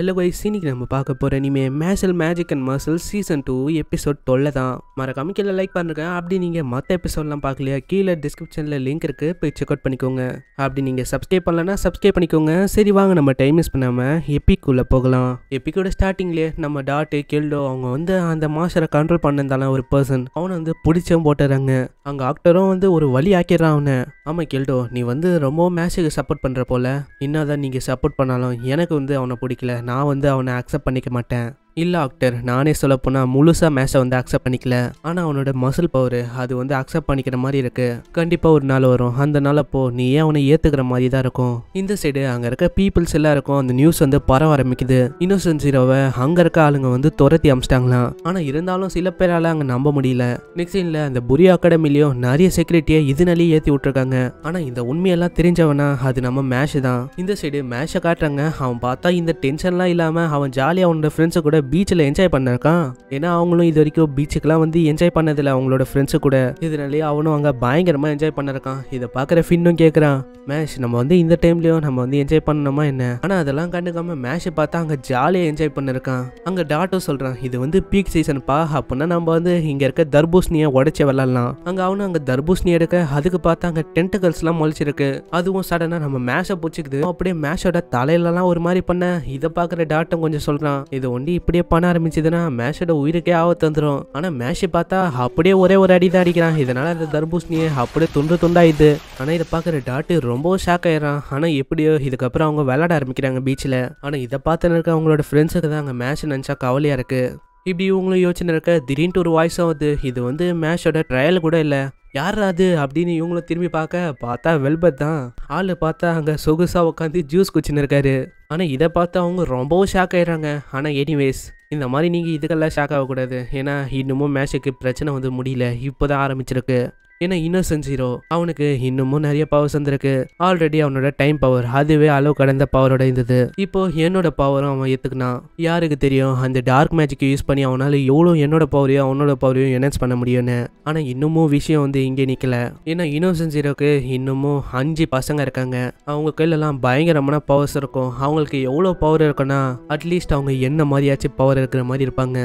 hello wise இன்னைக்கு நம்ம பார்க்க போகிற இனிமே muscle magic and muscle season two episode தொல்லை தான் மறக்காம கீழே லைக் பண்ணுறேன் அப்படி நீங்கள் மற்ற எபிசோட்லாம் பார்க்கலையா கீழே டிஸ்கிரிப்ஷனில் லிங்க் இருக்குது போய் செக் அவுட் பண்ணிக்கோங்க அப்படி நீங்கள் சப்ஸ்கிரைப் பண்ணலன்னா சப்ஸ்கிரைப் பண்ணிக்கோங்க சரி வாங்க நம்ம டைம் மிஸ் பண்ணாமல் எப்பிக்குள்ளே போகலாம் எப்பிக்கோட ஸ்டார்டிங்லேயே நம்ம டாட்டு கெல்டோ அவங்க வந்து அந்த மாஸ்டரை கண்ட்ரோல் பண்ணிருந்தாலும் ஒரு பர்சன் அவனை வந்து பிடிச்சும் போட்டுறாங்க அங்கே ஆக்டரும் வந்து ஒரு வழி ஆக்கிடுறான் அவனை ஆமாம் கெல்டோ நீ வந்து ரொம்ப மேஷுக்கு சப்போர்ட் பண்ணுற போல என்னதான் நீங்கள் சப்போர்ட் பண்ணாலும் எனக்கு வந்து அவனை பிடிக்கல நான் வந்து அவனை அக்செப்ட் பண்ணிக்க மாட்டேன் இல்லை ஆக்டர் நானே சொல்லப்போனால் முழுசாக மேட்சை வந்து அக்செப்ட் பண்ணிக்கல ஆனால் அவனோட மசில் பவர் அது வந்து அக்செப்ட் பண்ணிக்கிற மாதிரி இருக்குது கண்டிப்பாக ஒரு நாள் வரும் அந்த நாள் அப்போ நீ ஏன் அவனை ஏற்றுக்கிற மாதிரி தான் இருக்கும் இந்த சைடு அங்கே இருக்க பீப்புள்ஸ் எல்லாருக்கும் அந்த நியூஸ் வந்து பரவ ஆரம்பிக்குது இன்னோசன் ஜீரோவை அங்கே இருக்க ஆளுங்க வந்து துரத்தி அமிச்சிட்டாங்களாம் ஆனால் இருந்தாலும் சில பேரால் அங்கே நம்ப முடியல நெக்ஸ்ட் அந்த புரி அகாடமிலையும் நிறைய செக்யூரிட்டியை இதனாலே ஏற்றி விட்டுருக்காங்க ஆனால் இந்த உண்மையெல்லாம் தெரிஞ்சவனா அது நம்ம மேஷ் தான் இந்த சைடு மேஷை காட்டுறாங்க அவன் பார்த்தா இந்த டென்ஷன்லாம் இல்லாமல் அவன் ஜாலியாக அவனோட ஃப்ரெண்ட்ஸை கூட பீச்சில் என்ஜாய் பண்ணிருக்கான் ஏன்னா அவங்களும் இது வரைக்கும் பீச்சுக்கெல்லாம் வந்து என்ஜாய் பண்ணதில்லை அவங்களோட ஃப்ரெண்ட்ஸு கூட இதனாலேயே அவனும் அங்கே பயங்கரமாக என்ஜாய் பண்ணிருக்கான் இதை பார்க்குற ஃபின்னும் கேட்குறான் மேஷ் நம்ம வந்து இந்த டைம்லேயும் நம்ம வந்து என்ஜாய் பண்ணணுமா என்ன ஆனால் அதெல்லாம் கண்டுக்காம மேஷை பார்த்தா அங்கே ஜாலியாக என்ஜாய் பண்ணிருக்கான் அங்கே டாட்டும் சொல்கிறான் இது வந்து பீக் சீசன் பா அப்படின்னா நம்ம வந்து இங்கே இருக்க தர்பூஷணியை உடச்சி விளாட்லாம் அங்கே அவனும் அங்கே தர்பூசணி எடுக்க அதுக்கு பார்த்தா அங்கே டென்ட்டுகல்ஸ்லாம் முளைச்சிருக்கு அதுவும் சடனாக நம்ம மேஷை பிடிச்சிக்குது அப்படியே மேஷோட தலையிலலாம் ஒரு மாதிரி பண்ண இதை பார்க்குற டாட்டும் கொஞ்சம் சொல்கிறான் இது ஒண்டி இப்படியே பண்ண ஆரம்பிச்சதுன்னா மேஷோட உயிருக்கே ஆபத்து வந்துடும் ஆனால் மேஷை பார்த்தா அப்படியே ஒரே ஒரு அடி தான் அடிக்கிறான் இதனால அந்த தர்பூசணியை அப்படியே துண்டு துண்டாயுது ஆனால் இதை பார்க்குற டாட்டு ரொம்ப ஷாக் ஆயிடறான் ஆனால் எப்படியோ இதுக்கப்புறம் அவங்க விளாட ஆரம்பிக்கிறாங்க பீச்சில் ஆனால் இதை பார்த்துன்னு இருக்க அவங்களோட ஃப்ரெண்ட்ஸுக்கு தான் அங்க மேஷ் நினச்சா கவலையாக இருக்குது இப்படி இவங்களும் யோசனை இருக்க திடீர்னு ஒரு வாய்ஸ் ஆகுது இது வந்து மேஷோட ட்ரையல் கூட இல்லை யார் அது அப்படின்னு இவங்களும் திரும்பி பார்க்க பார்த்தா வெல்பத் தான் ஆள் பார்த்தா அங்கே சொகுசாக உட்காந்து ஜூஸ் குச்சின்னு இருக்காரு ஆனால் இதை பார்த்தா அவங்க ரொம்பவும் ஷாக் ஆகிடுறாங்க ஆனால் எனிவேஸ் இந்த மாதிரி நீங்கள் இதுக்கெல்லாம் ஷாக் ஆகக்கூடாது ஏன்னா இன்னமும் மேட்சுக்கு பிரச்சனை வந்து முடியல இப்போ தான் ஆரம்பிச்சிருக்கு ஏன்னா இன்னசென்ட் ஹீரோ அவனுக்கு இன்னமும் நிறைய பவர்ஸ் வந்திருக்கு ஆல்ரெடி அவனோட டைம் பவர் அதுவே அளவு கடந்த பவரோட இருந்தது இப்போ என்னோட பவரும் அவன் ஏத்துக்கினான் யாருக்கு தெரியும் அந்த டார்க் மேஜிக் யூஸ் பண்ணி அவனால எவ்வளோ என்னோட பவரையும் அவனோட பவரையும் என்ஹான்ஸ் பண்ண முடியும்னு ஆனா இன்னமும் விஷயம் வந்து இங்கே நிக்கல ஏன்னா இன்னசென்ட் ஹீரோக்கு இன்னமும் அஞ்சு பசங்க இருக்காங்க அவங்க கையிலலாம் பயங்கரமான பவர்ஸ் இருக்கும் அவங்களுக்கு எவ்வளோ பவர் இருக்குன்னா அட்லீஸ்ட் அவங்க என்ன மாதிரியாச்சும் பவர் இருக்கிற மாதிரி இருப்பாங்க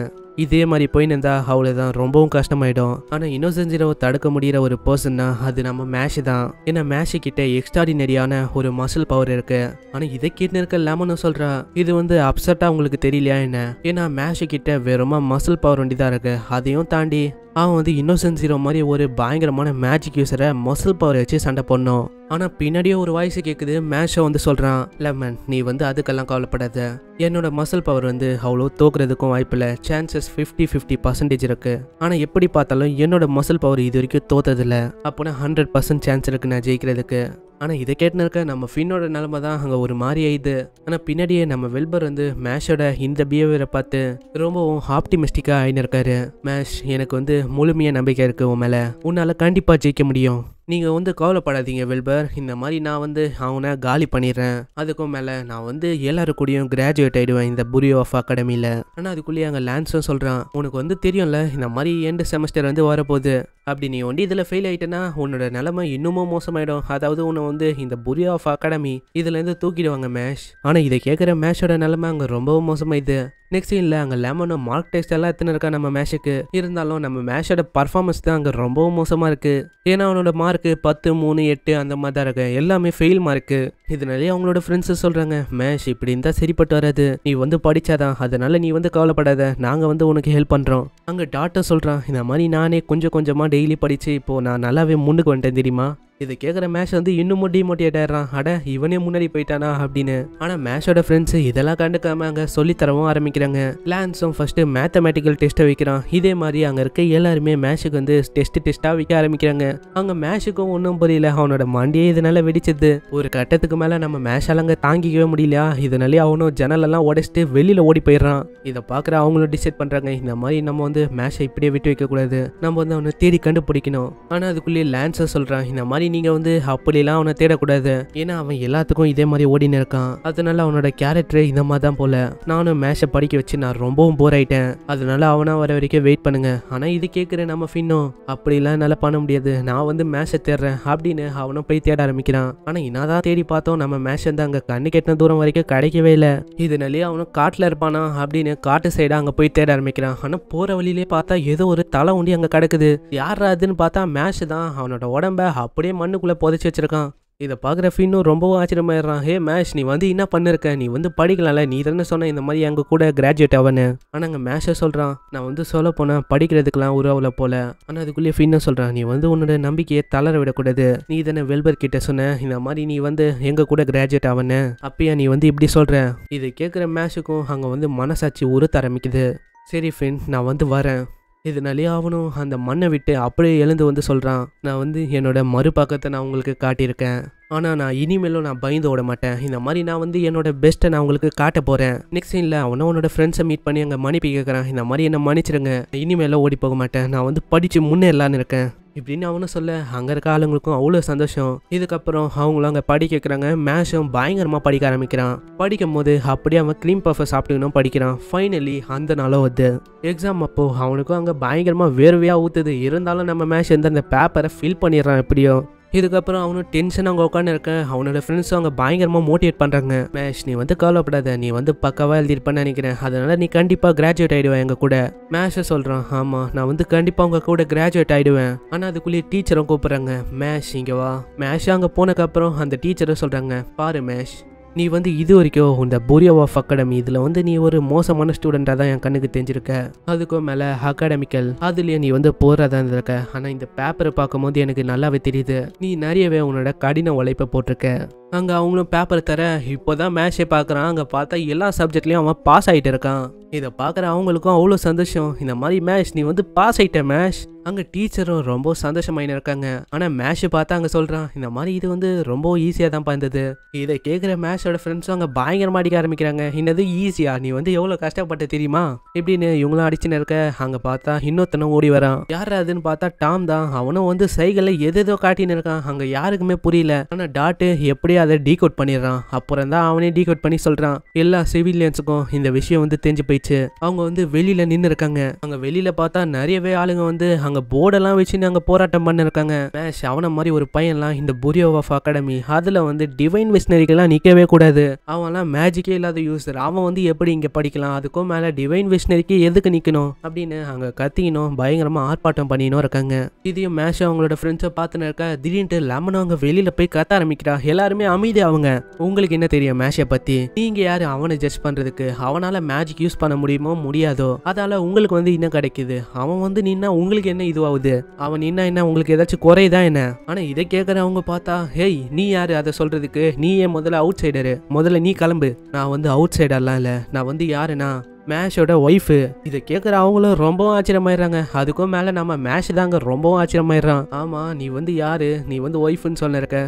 இதே மாதிரி போய் நின்றா அவ்வளவுதான் ரொம்பவும் கஷ்டமாயிடும் ஆனால் இன்னோசன் ஜீரோவை தடுக்க முடியிற ஒரு பர்சன்னா அது நம்ம மேஷ் தான் ஏன்னா மேஷ் கிட்ட எக்ஸ்ட்ராடினரியான ஒரு மசில் பவர் இருக்கு ஆனால் இதை கிட்ட இருக்க லெமனும் சொல்கிறா இது வந்து அப்செட்டாக உங்களுக்கு தெரியலையா என்ன ஏன்னா மேஷ் கிட்ட வெறுமா மசில் பவர் வண்டிதான் இருக்கு அதையும் தாண்டி அவன் வந்து இன்னோசன்ஸ் ஹீரோ மாதிரி ஒரு பயங்கரமான மேஜிக் யூஸரை மசில் பவர் வச்சு சண்டை போடணும் ஆனால் பின்னாடியே ஒரு வாய்ஸ் கேட்குது மேஷை வந்து சொல்கிறான் லெமன் நீ வந்து அதுக்கெல்லாம் கவலைப்படாத என்னோட மசில் பவர் வந்து அவ்வளோ தோக்குறதுக்கும் வாய்ப்பில்லை சான்சஸ் ஃபிஃப்டி ஃபிஃப்டி பர்சன்டேஜ் இருக்குது ஆனால் எப்படி பார்த்தாலும் என்னோட மசில் பவர் இது வரைக்கும் தோத்ததில்லை அப்போனா ஹண்ட்ரட் பர்சன்ட் சான்ஸ் இருக்குது நான் ஜெயிக்கிறதுக்கு ஆனால் இதை கேட்டுனருக்க நம்ம ஃபின்னோட நிலமை தான் அங்கே ஒரு மாதிரி ஆயிடுது ஆனால் பின்னாடியே நம்ம வெல்பர் வந்து மேஷோட இந்த பிஹேவியரை பார்த்து ரொம்பவும் ஆப்டிமிஸ்டிக்காக ஆயின்னு இருக்காரு மேஷ் எனக்கு வந்து முழுமையாக நம்பிக்கை இருக்குது உன் மேலே உன்னால் கண்டிப்பாக ஜெயிக்க முடியும் நீங்கள் வந்து கவலைப்படாதீங்க வெல்பர் இந்த மாதிரி நான் வந்து அவனை காலி பண்ணிடுறேன் அதுக்கும் மேலே நான் வந்து எல்லாரும் கூடயும் கிராஜுவேட் ஆகிடுவேன் இந்த புரியோ ஆஃப் அகாடமியில் ஆனால் அதுக்குள்ளேயே அங்கே லான்ஸும் சொல்கிறான் உனக்கு வந்து தெரியும்ல இந்த மாதிரி எண்டு செமஸ்டர் வந்து வரப்போகுது அப்படி நீ ஒண்டி இதில் ஃபெயில் ஆகிட்டேன்னா உன்னோட நிலைமை இன்னுமும் மோசமாயிடும் அதாவது உன்னை வந்து இந்த புரியோ ஆஃப் அகாடமி இதுலேருந்து தூக்கிடுவாங்க மேஷ் ஆனால் இதை கேட்குற மேஷோட நிலமை அங்கே ரொம்பவும் மோசமாயிது நெக்ஸ்ட் சீனில் அங்கே லெமனும் மார்க் டெஸ்ட் எல்லாம் எத்தனை இருக்கா நம்ம மேஷுக்கு இருந்தாலும் நம்ம மேஷோட பர்ஃபார்மன்ஸ் தான் அங்கே ரொம்பவும் மோசமாக இருக்குது ஏன்னா அவனோட மார்க் மார்க்கு பத்து மூணு எட்டு அந்த மாதிரி தான் இருக்கு எல்லாமே ஃபெயில் மார்க்கு இதனாலே அவங்களோட ஃப்ரெண்ட்ஸு சொல்கிறாங்க மேஷ் இப்படி இருந்தால் சரிப்பட்டு வராது நீ வந்து படித்தாதான் அதனால் நீ வந்து கவலைப்படாத நாங்கள் வந்து உனக்கு ஹெல்ப் பண்ணுறோம் அங்கே டாட்டர் சொல்கிறான் இந்த மாதிரி நானே கொஞ்சம் கொஞ்சமாக டெய்லி படித்து இப்போது நான் நல்லாவே முன்னுக்கு வந்துட்டேன் தெரியுமா இதை கேட்குற மேஷ் வந்து இன்னமும் டிமோட்டிவேட் ஆயிடுறான் அட இவனே முன்னாடி போயிட்டானா அப்படின்னு ஆனால் மேஷோட ஃப்ரெண்ட்ஸு இதெல்லாம் கண்டுக்காம அங்கே சொல்லித்தரவும் ஆரம்பிக்கிறாங்க பிளான்ஸும் ஃபஸ்ட்டு மேத்தமேட்டிக்கல் டெஸ்ட்டை வைக்கிறான் இதே மாதிரி அங்கே இருக்க எல்லாருமே மேஷுக்கு வந்து டெஸ்ட் டெஸ்ட்டாக வைக்க ஆரம்பிக்கிறாங்க அங்கே மேஷுக்கும் ஒன்றும் புரியல அவனோட மண்டியே இதனால வெடிச்சது ஒரு கட்டத்துக்கு அதுக்கு மேலே நம்ம மேஷாலங்க தாங்கிக்கவே முடியலையா இதனாலே அவனும் ஜனலெல்லாம் உடைச்சிட்டு வெளியில் ஓடி போயிடுறான் இதை பார்க்குற அவங்களும் டிசைட் பண்ணுறாங்க இந்த மாதிரி நம்ம வந்து மேஷை இப்படியே விட்டு வைக்கக்கூடாது நம்ம வந்து அவனை தேடி கண்டுபிடிக்கணும் ஆனால் அதுக்குள்ளேயே லேன்ஸை சொல்கிறான் இந்த மாதிரி நீங்கள் வந்து அப்படிலாம் அவனை தேடக்கூடாது ஏன்னா அவன் எல்லாத்துக்கும் இதே மாதிரி ஓடினு இருக்கான் அதனால அவனோட கேரக்டர் இந்த மாதிரி தான் போல நானும் மேஷை படிக்க வச்சு நான் ரொம்பவும் போர் ஆயிட்டேன் அதனால அவனா வர வரைக்கும் வெயிட் பண்ணுங்க ஆனால் இது கேட்குற நம்ம ஃபின்னும் அப்படிலாம் என்னால் பண்ண முடியாது நான் வந்து மேஷை தேடுறேன் அப்படின்னு அவனும் போய் தேட ஆரம்பிக்கிறான் ஆனால் என்னதான் தேடி பார்த்தா பார்த்தோம் நம்ம மேஷன் தான் அங்கே கண்ணு கெட்டின தூரம் வரைக்கும் கிடைக்கவே இல்லை இதனாலே அவனும் காட்டில் இருப்பானா அப்படின்னு காட்டு சைடாக அங்கே போய் தேட ஆரம்பிக்கிறான் ஆனால் போகிற வழியிலே பார்த்தா ஏதோ ஒரு தலை உண்டி அங்கே கிடக்குது யார் அதுன்னு பார்த்தா மேஷ் தான் அவனோட உடம்ப அப்படியே மண்ணுக்குள்ளே புதைச்சி வச்சிருக்கான் இதை பார்க்குற ஃபின்னும் ரொம்பவும் ஆச்சரியமாயிடுறான் ஹே மேஷ் நீ வந்து என்ன பண்ணிருக்க நீ வந்து படிக்கலாம்ல நீ தானே சொன்ன இந்த மாதிரி எங்கள் கூட கிராஜுவேட் ஆவானு ஆனால் அங்கே மேஷை சொல்கிறான் நான் வந்து சொல்ல போனேன் படிக்கிறதுக்கெலாம் உறவில் போல ஆனால் அதுக்குள்ளேயே ஃபின்னு சொல்கிறான் நீ வந்து உன்னோட நம்பிக்கையை தளர விடக்கூடாது நீ தானே வெல்பர் கிட்ட சொன்ன இந்த மாதிரி நீ வந்து எங்கள் கூட கிராஜுவேட் ஆவானு அப்பயா நீ வந்து இப்படி சொல்கிற இது கேட்குற மேஷுக்கும் அங்கே வந்து மனசாட்சி உறுத்த ஆரம்பிக்குது சரி ஃபின் நான் வந்து வரேன் இது அவனும் அந்த மண்ணை விட்டு அப்படியே எழுந்து வந்து சொல்கிறான் நான் வந்து என்னோட மறுபக்கத்தை நான் உங்களுக்கு காட்டியிருக்கேன் ஆனால் நான் இனிமேலும் நான் பயந்து ஓட மாட்டேன் இந்த மாதிரி நான் வந்து என்னோட பெஸ்ட்டை நான் உங்களுக்கு காட்ட போகிறேன் நெக்ஸ்ட் சீனில் அவனை உன்னோட ஃப்ரெண்ட்ஸை மீட் பண்ணி அங்கே மன்னிப்பு கேட்குறான் இந்த மாதிரி என்னை மன்னிச்சிருங்க இனிமேலும் ஓடி போக மாட்டேன் நான் வந்து படித்து முன்னேறலான்னு இருக்கேன் இப்படின்னு அவனும் சொல்ல அங்கே இருக்க ஆளுங்களுக்கும் அவ்வளோ சந்தோஷம் இதுக்கப்புறம் அவங்களும் அங்கே படிக்க வைக்கிறாங்க மேஷும் பயங்கரமாக படிக்க ஆரம்பிக்கிறான் படிக்கும் போது அப்படியே அவன் க்ரீம் பஃபை சாப்பிட்டுக்கணும் படிக்கிறான் ஃபைனலி அந்த நாளும் வருது எக்ஸாம் அப்போது அவனுக்கும் அங்கே பயங்கரமாக வேர்வையாக ஊற்றுது இருந்தாலும் நம்ம மேஷ் வந்து அந்த பேப்பரை ஃபில் பண்ணிடுறான் எப்படியோ இதுக்கப்புறம் அவனும் டென்ஷன் அவங்க உட்காந்து இருக்கேன் அவனோட ஃப்ரெண்ட்ஸும் அவங்க பயங்கரமாக மோட்டிவேட் பண்ணுறாங்க மேஷ் நீ வந்து கவலைப்படாத நீ வந்து பக்காவாக எழுதிருப்பேன்னு நினைக்கிறேன் அதனால் நீ கண்டிப்பாக கிராஜுவேட் ஆகிடுவேன் எங்கள் கூட மேஷை சொல்கிறான் ஆமாம் நான் வந்து கண்டிப்பாக உங்கள் கூட கிராஜுவேட் ஆகிடுவேன் ஆனால் அதுக்குள்ளேயே டீச்சரும் கூப்பிட்றாங்க மேஷ் இங்கே வா மேஷ் அங்கே போனதுக்கப்புறம் அந்த டீச்சரும் சொல்கிறாங்க பாரு மேஷ் நீ வந்து இது வரைக்கும் இந்த போரியோ ஆஃப் அகாடமி இதில் வந்து நீ ஒரு மோசமான ஸ்டூடெண்ட்டாக தான் என் கண்ணுக்கு தெரிஞ்சிருக்க அதுக்கும் மேலே அகாடமிக்கல் அதுலேயே நீ வந்து போகிறதா இருந்திருக்க ஆனால் இந்த பேப்பரை பார்க்கும்போது எனக்கு நல்லாவே தெரியுது நீ நிறையவே உன்னோட கடின உழைப்பை போட்டிருக்க அங்கே அவங்களும் பேப்பர் தர இப்போ தான் மேட்சே பார்க்குறான் அங்கே பார்த்தா எல்லா சப்ஜெக்ட்லேயும் அவன் பாஸ் ஆகிட்டு இருக்கான் இதை பார்க்குற அவங்களுக்கும் அவ்வளோ சந்தோஷம் இந்த மாதிரி மேஷ் நீ வந்து பாஸ் ஆகிட்ட மேஷ் அங்கே டீச்சரும் ரொம்ப சந்தோஷமாயின்னு இருக்காங்க ஆனால் மேஷை பார்த்தா அங்கே சொல்கிறான் இந்த மாதிரி இது வந்து ரொம்ப ஈஸியாக தான் பந்தது இதை கேட்குற மேஷோட ஃப்ரெண்ட்ஸும் அங்கே பயங்கரமாக அடிக்க ஆரம்பிக்கிறாங்க என்னது ஈஸியாக நீ வந்து எவ்வளோ கஷ்டப்பட்ட தெரியுமா இப்படின்னு இவங்களும் அடிச்சுன்னு இருக்க அங்கே பார்த்தா இன்னொருத்தனும் ஓடி வரான் யார் அதுன்னு பார்த்தா டாம் தான் அவனும் வந்து சைகளில் எது எதோ காட்டின்னு இருக்கான் அங்கே யாருக்குமே புரியல ஆனால் டாட்டு எப்படியா அதை டீகோட் பண்ணிடுறான் அப்புறம் தான் அவனே டீகோட் பண்ணி சொல்கிறான் எல்லா சிவிலியன்ஸுக்கும் இந்த விஷயம் வந்து தெரிஞ்சு போயிடுச்சு அவங்க வந்து வெளியில் நின்று இருக்காங்க அங்கே வெளியில் பார்த்தா நிறையவே ஆளுங்க வந்து அங்கே போர்டெல்லாம் வச்சு அங்கே போராட்டம் பண்ணிருக்காங்க மேஷ் அவனை மாதிரி ஒரு பையன்லாம் இந்த புரியோ ஆஃப் அகாடமி அதில் வந்து டிவைன் விஷ்ணரிக்கெல்லாம் நிற்கவே கூடாது அவன்லாம் மேஜிக்கே இல்லாத யூஸர் அவன் வந்து எப்படி இங்கே படிக்கலாம் அதுக்கும் மேலே டிவைன் விஷனரிக்கு எதுக்கு நிற்கணும் அப்படின்னு அங்கே கத்தினோம் பயங்கரமாக ஆர்ப்பாட்டம் பண்ணினோம் இருக்காங்க இதையும் மேஷ் அவங்களோட ஃப்ரெண்ட்ஸை பார்த்துன்னு இருக்கா திடீர்னு லெமன் அவங்க வெளியில் போய் கத்த ஆரம்பிக்கிறா எல்லாருமே அமைதி அவங்க உங்களுக்கு என்ன தெரியும் மேஷை பத்தி நீங்க யாரு அவனை ஜட்ஜ் பண்றதுக்கு அவனால மேஜிக் யூஸ் பண்ண முடியுமோ முடியாதோ அதால உங்களுக்கு வந்து என்ன கிடைக்குது அவன் வந்து நின்னா உங்களுக்கு என்ன இதுவாகுது அவன் நின்னா என்ன உங்களுக்கு ஏதாச்சும் குறையுதா என்ன ஆனா இதை அவங்க பார்த்தா ஹேய் நீ யாரு அதை சொல்றதுக்கு நீ ஏன் முதல்ல அவுட் சைடரு முதல்ல நீ கிளம்பு நான் வந்து அவுட் சைடர்லாம் இல்லை நான் வந்து யாருன்னா மேஷோட ஒய்ஃபு இதை கேட்குற அவங்களும் ரொம்பவும் ஆச்சரியமாயிடுறாங்க அதுக்கும் மேலே நம்ம மேஷ் தாங்க ரொம்பவும் ஆச்சரியமாயிடுறான் ஆமாம் நீ வந்து யாரு நீ வந்து ஒய்ஃபுன்னு சொன்னிருக்க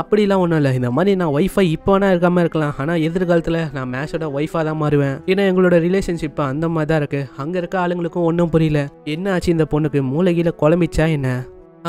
அப்படிலாம் ஒன்றும் இல்லை இந்த மாதிரி நான் ஒய்ஃபை இப்போ வேணா இருக்காமல் இருக்கலாம் ஆனால் எதிர்காலத்தில் நான் மேஷோட ஒய்ஃபாக தான் மாறுவேன் ஏன்னா எங்களோட ரிலேஷன்ஷிப்பை அந்த மாதிரி தான் இருக்குது அங்கே இருக்க ஆளுங்களுக்கும் ஒன்றும் புரியல என்ன ஆச்சு இந்த பொண்ணுக்கு மூளைகியில் குழம்பிச்சா என்ன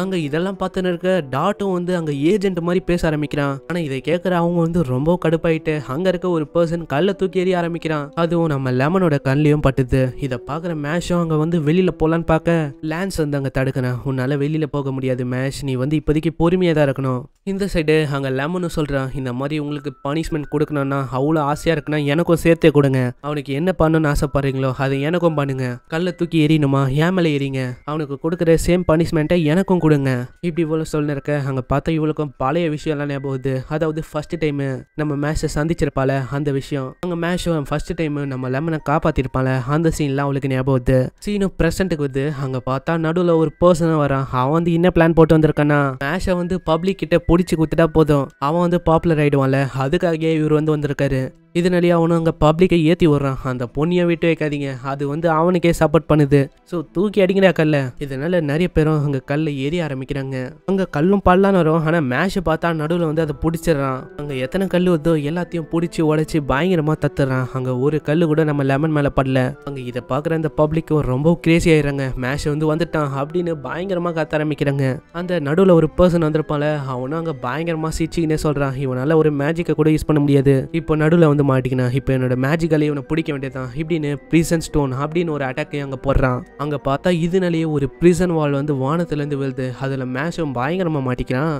அங்கே இதெல்லாம் பார்த்துன்னு இருக்க டாட்டும் வந்து அங்கே ஏஜென்ட் மாதிரி பேச ஆரம்பிக்கிறான் ஆனால் இதை கேட்குற அவங்க வந்து ரொம்ப கடுப்பாயிட்டு அங்கே இருக்க ஒரு பர்சன் கல்ல தூக்கி எறிய ஆரம்பிக்கிறான் அதுவும் நம்ம லெமனோட கண்லையும் பட்டுது இதை பார்க்குற மேஷும் அங்கே வந்து வெளியில் போகலான்னு பார்க்க லேன்ஸ் வந்து அங்கே தடுக்கணும் உன்னால் வெளியில் போக முடியாது மேஷ் நீ வந்து இப்போதைக்கு பொறுமையாக தான் இருக்கணும் இந்த சைடு அங்கே லெமனும் சொல்கிறான் இந்த மாதிரி உங்களுக்கு பனிஷ்மெண்ட் கொடுக்கணும்னா அவ்வளோ ஆசையாக இருக்குன்னா எனக்கும் சேர்த்தே கொடுங்க அவனுக்கு என்ன பண்ணணும்னு ஆசைப்படுறீங்களோ அதை எனக்கும் பண்ணுங்க கல்லை தூக்கி எறியணுமா ஏன் மேலே எறிங்க அவனுக்கு கொடுக்குற சேம் பனிஷ்மெண்ட்டை எனக்கும் கொடுங்க இப்படி இவ்வளோ சொல்லிருக்க அங்கே பார்த்தா இவளுக்கும் பழைய விஷயம்லாம் ஞாபகம் வருது அதாவது ஃபர்ஸ்ட் டைமு நம்ம மேஷை சந்திச்சிருப்பால அந்த விஷயம் அங்கே மேஷம் ஃபர்ஸ்ட் டைமு நம்ம லெமனை காப்பாத்திருப்பால அந்த சீன்லாம் அவளுக்கு ஞாபகம் வருது சீனும் ப்ரெசென்ட்டுக்கு வந்து அங்கே பார்த்தா நடுவில் ஒரு பர்சனாக வரான் அவன் வந்து என்ன பிளான் போட்டு வந்திருக்கானா மேஷை வந்து பப்ளிக் கிட்ட பிடிச்சி கொடுத்துட்டா போதும் அவன் வந்து பாப்புலர் ஆகிடுவான்ல அதுக்காகவே இவர் வந்து வந்திருக்காரு இதனாலே அவனும் அங்கே பப்ளிக்கை ஏற்றி விடுறான் அந்த பொண்ணியை விட்டு வைக்காதீங்க அது வந்து அவனுக்கே சப்போர்ட் பண்ணுது ஸோ தூக்கி அடிக்கிறா கல்ல இதனால நிறைய பேரும் அங்கே கல்லை ஏறி ஆரம்பிக்கிறாங்க அங்கே கல்லும் பல்லாம் வரும் ஆனால் மேஷை பார்த்தா நடுவில் வந்து அதை பிடிச்சிடுறான் அங்கே எத்தனை கல் வருதோ எல்லாத்தையும் பிடிச்சி உடச்சி பயங்கரமாக தத்துறான் அங்கே ஒரு கல் கூட நம்ம லெமன் மேலே படல அங்கே இதை பார்க்குற அந்த பப்ளிக்கும் ரொம்ப கிரேசி ஆயிடுறாங்க மேஷை வந்து வந்துட்டான் அப்படின்னு பயங்கரமாக கத்த ஆரம்பிக்கிறாங்க அந்த நடுவில் ஒரு பர்சன் வந்திருப்பால அவனும் அங்கே பயங்கரமாக சிரிச்சிக்கினே சொல்கிறான் இவனால் ஒரு மேஜிக்கை கூட யூஸ் பண்ண முடியாது இப்போ நடுவில் வந்து வந்து மாட்டிக்கினா இப்போ என்னோட மேஜிக்காலே இவனை பிடிக்க வேண்டியதான் இப்படின்னு ப்ரீசன் ஸ்டோன் அப்படின்னு ஒரு அட்டாக்கை அங்கே போடுறான் அங்கே பார்த்தா இதனாலேயே ஒரு ப்ரீசன் வால் வந்து வானத்துலேருந்து விழுது அதில் மேஷம் பயங்கரமாக மாட்டிக்கிறான்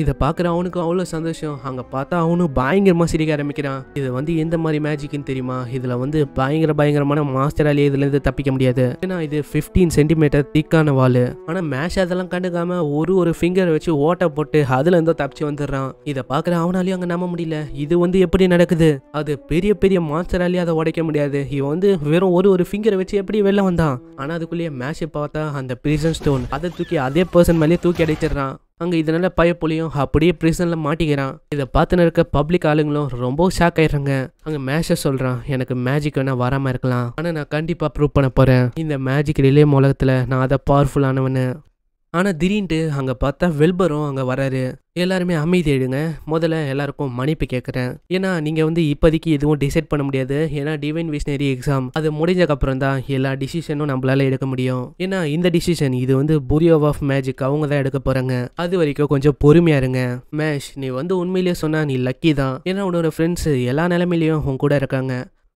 இதை பார்க்குற அவனுக்கு அவ்வளோ சந்தோஷம் அங்கே பார்த்தா அவனும் பயங்கரமாக சிரிக்க ஆரம்பிக்கிறான் இது வந்து எந்த மாதிரி மேஜிக்னு தெரியுமா இதில் வந்து பயங்கர பயங்கரமான மாஸ்டராலே இதுலேருந்து தப்பிக்க முடியாது ஏன்னா இது ஃபிஃப்டீன் சென்டிமீட்டர் திக்கான வால் ஆனால் மேஷ் அதெல்லாம் கண்டுக்காம ஒரு ஒரு ஃபிங்கர் வச்சு ஓட்டை போட்டு அதுலேருந்தோ தப்பிச்சு வந்துடுறான் இதை பார்க்குற அவனாலையும் அங்கே நம்ப முடியல இது வந்து எப்படி நடக்குது அது பெரிய பெரிய மாஸ்டராலேயே அதை உடைக்க முடியாது இவன் வந்து வெறும் ஒரு ஒரு ஃபிங்கரை வச்சு எப்படி வெளில வந்தான் ஆனால் அதுக்குள்ளேயே மேஷை பார்த்தா அந்த பிரிசன் ஸ்டோன் அதை தூக்கி அதே பர்சன் மேலேயே தூக்கி அடிச்சிடுறான் அங்கே இதனால் பயப்புலியும் அப்படியே பிரிசனில் மாட்டிக்கிறான் இதை பார்த்துன்னு இருக்க பப்ளிக் ஆளுங்களும் ரொம்ப ஷாக் ஆயிடுறாங்க அங்கே மேஷை சொல்கிறான் எனக்கு மேஜிக் வேணால் வராமல் இருக்கலாம் ஆனால் நான் கண்டிப்பாக ப்ரூவ் பண்ண போகிறேன் இந்த மேஜிக் ரிலே உலகத்தில் நான் அதை பவர்ஃபுல்லானவனு ஆனால் திடீன்ட்டு அங்கே பார்த்தா வெல்பரும் அங்கே வராரு எல்லாருமே அமைதி எழுங்க முதல்ல எல்லாருக்கும் மன்னிப்பு கேட்குறேன் ஏன்னா நீங்கள் வந்து இப்போதைக்கு எதுவும் டிசைட் பண்ண முடியாது ஏன்னா டிவைன் விஷ்னரி எக்ஸாம் அது முடிஞ்சக்கப்புறம் தான் எல்லா டிசிஷனும் நம்மளால எடுக்க முடியும் ஏன்னா இந்த டிசிஷன் இது வந்து புரியோ ஆஃப் மேஜிக் அவங்க தான் எடுக்க போகிறாங்க அது வரைக்கும் கொஞ்சம் பொறுமையாக இருங்க மேஷ் நீ வந்து உண்மையிலேயே சொன்னால் நீ லக்கி தான் ஏன்னா உன்னோட ஃப்ரெண்ட்ஸு எல்லா நிலமையிலையும் உன் கூட இருக்காங்க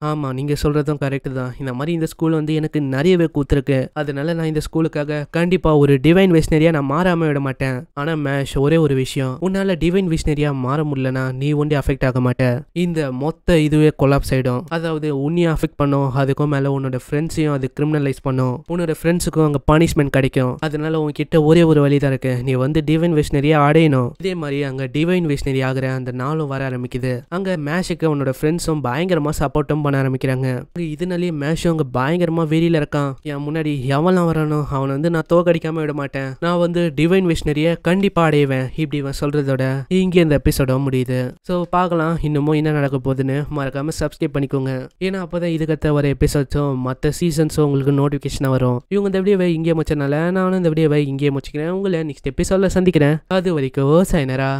ஆமாம் நீங்கள் சொல்கிறதும் கரெக்டு தான் இந்த மாதிரி இந்த ஸ்கூல் வந்து எனக்கு நிறையவே கூத்துருக்கு அதனால நான் இந்த ஸ்கூலுக்காக கண்டிப்பாக ஒரு டிவைன் விஷ்னரியாக நான் மாறாமல் விட மாட்டேன் ஆனால் மேஷ் ஒரே ஒரு விஷயம் உன்னால் டிவைன் விஷ்னரியாக மாற முடியலனா நீ ஒன்றி அஃபெக்ட் ஆக மாட்டேன் இந்த மொத்த இதுவே கொலாப்ஸ் ஆகிடும் அதாவது உன்னையும் அஃபெக்ட் பண்ணும் அதுக்கும் மேலே உன்னோட ஃப்ரெண்ட்ஸையும் அது கிரிமினலைஸ் பண்ணும் உன்னோட ஃப்ரெண்ட்ஸுக்கும் அங்கே பனிஷ்மெண்ட் கிடைக்கும் அதனால உங்ககிட்ட ஒரே ஒரு வழி தான் இருக்கு நீ வந்து டிவைன் விஷ்னரியாக அடையணும் இதே மாதிரி அங்கே டிவைன் விஷ்னரி ஆகிற அந்த நாளும் வர ஆரம்பிக்குது அங்கே மேஷுக்கு உன்னோட ஃப்ரெண்ட்ஸும் பயங்கரமாக சப்போர்ட்டும் பண்ண ஆரம்பிக்கிறாங்க இதனாலேயே மேஷோ அவங்க பயங்கரமாக வெளியில இருக்கான் என் முன்னாடி எவன்லாம் வரணும் அவனை வந்து நான் தோக்கடிக்காம விட மாட்டேன் நான் வந்து டிவைன் மிஷினரியை கண்டிப்பாக அடைவேன் இப்படி இவன் சொல்றதோட இங்கே இந்த எபிசோட முடியுது ஸோ பார்க்கலாம் இன்னமும் என்ன நடக்க போகுதுன்னு மறக்காமல் சப்ஸ்கிரைப் பண்ணிக்கோங்க ஏன்னா அப்போ தான் இதுக்கத்த வர எபிசோட்ஸும் மற்ற சீசன்ஸும் உங்களுக்கு நோட்டிஃபிகேஷனாக வரும் இவங்க இந்த வீடியோவை இங்கே முடிச்சனால நானும் இந்த வீடியோவை இங்கே முடிச்சுக்கிறேன் உங்களை நெக்ஸ்ட் எபிசோடில் சந்திக்கிறேன் அது வரைக்கும் சைனரா